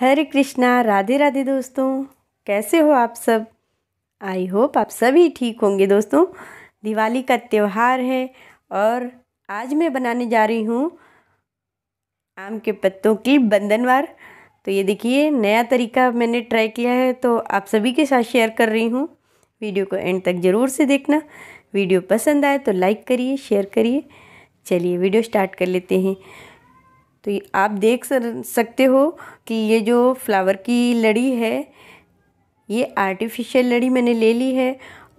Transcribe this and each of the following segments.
हरे कृष्णा राधे राधे दोस्तों कैसे हो आप सब आई होप आप सभी ठीक होंगे दोस्तों दिवाली का त्यौहार है और आज मैं बनाने जा रही हूँ आम के पत्तों की बंधनवार तो ये देखिए नया तरीका मैंने ट्राई किया है तो आप सभी के साथ शेयर कर रही हूँ वीडियो को एंड तक ज़रूर से देखना वीडियो पसंद आए तो लाइक करिए शेयर करिए चलिए वीडियो स्टार्ट कर लेते हैं तो आप देख सकते हो कि ये जो फ्लावर की लड़ी है ये आर्टिफिशियल लड़ी मैंने ले ली है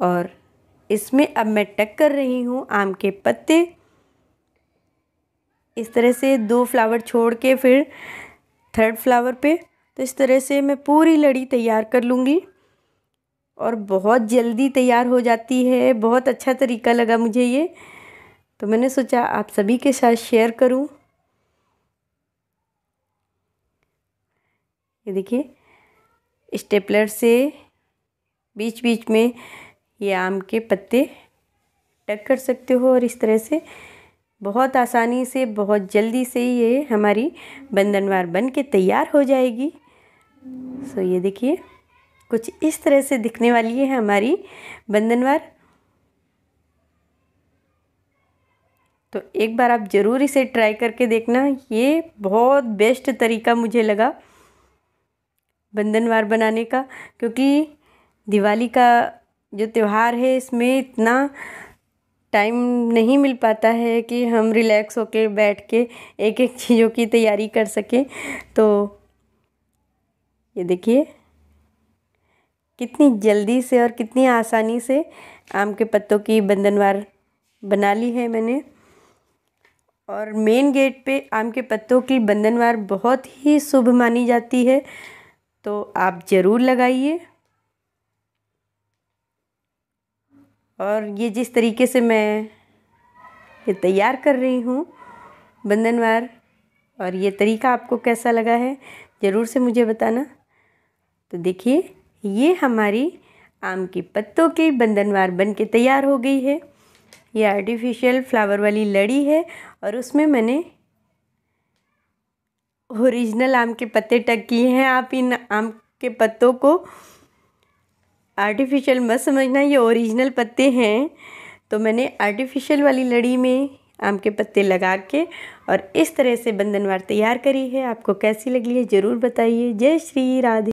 और इसमें अब मैं टक कर रही हूँ आम के पत्ते इस तरह से दो फ्लावर छोड़ के फिर थर्ड फ्लावर पे तो इस तरह से मैं पूरी लड़ी तैयार कर लूँगी और बहुत जल्दी तैयार हो जाती है बहुत अच्छा तरीका लगा मुझे ये तो मैंने सोचा आप सभी के साथ शेयर करूँ ये देखिए स्टेपलर से बीच बीच में ये आम के पत्ते टक कर सकते हो और इस तरह से बहुत आसानी से बहुत जल्दी से ये हमारी बंधनवार बन के तैयार हो जाएगी सो ये देखिए कुछ इस तरह से दिखने वाली है हमारी बंधनवार तो एक बार आप ज़रूर इसे ट्राई करके देखना ये बहुत बेस्ट तरीका मुझे लगा बंधनवार बनाने का क्योंकि दिवाली का जो त्यौहार है इसमें इतना टाइम नहीं मिल पाता है कि हम रिलैक्स होकर बैठ के एक एक चीज़ों की तैयारी कर सकें तो ये देखिए कितनी जल्दी से और कितनी आसानी से आम के पत्तों की बंधनवार बना ली है मैंने और मेन गेट पे आम के पत्तों की बंधनवार बहुत ही शुभ मानी जाती है तो आप ज़रूर लगाइए और ये जिस तरीके से मैं ये तैयार कर रही हूँ बंधनवार और ये तरीका आपको कैसा लगा है ज़रूर से मुझे बताना तो देखिए ये हमारी आम के पत्तों की बंधनवार बन के तैयार हो गई है ये आर्टिफिशियल फ्लावर वाली लड़ी है और उसमें मैंने ओरिजिनल आम के पत्ते टक किए हैं आप इन आम के पत्तों को आर्टिफिशियल मत समझना ये ओरिजिनल पत्ते हैं तो मैंने आर्टिफिशियल वाली लड़ी में आम के पत्ते लगा के और इस तरह से बंधनवार तैयार करी है आपको कैसी लगी है ज़रूर बताइए जय श्री राधे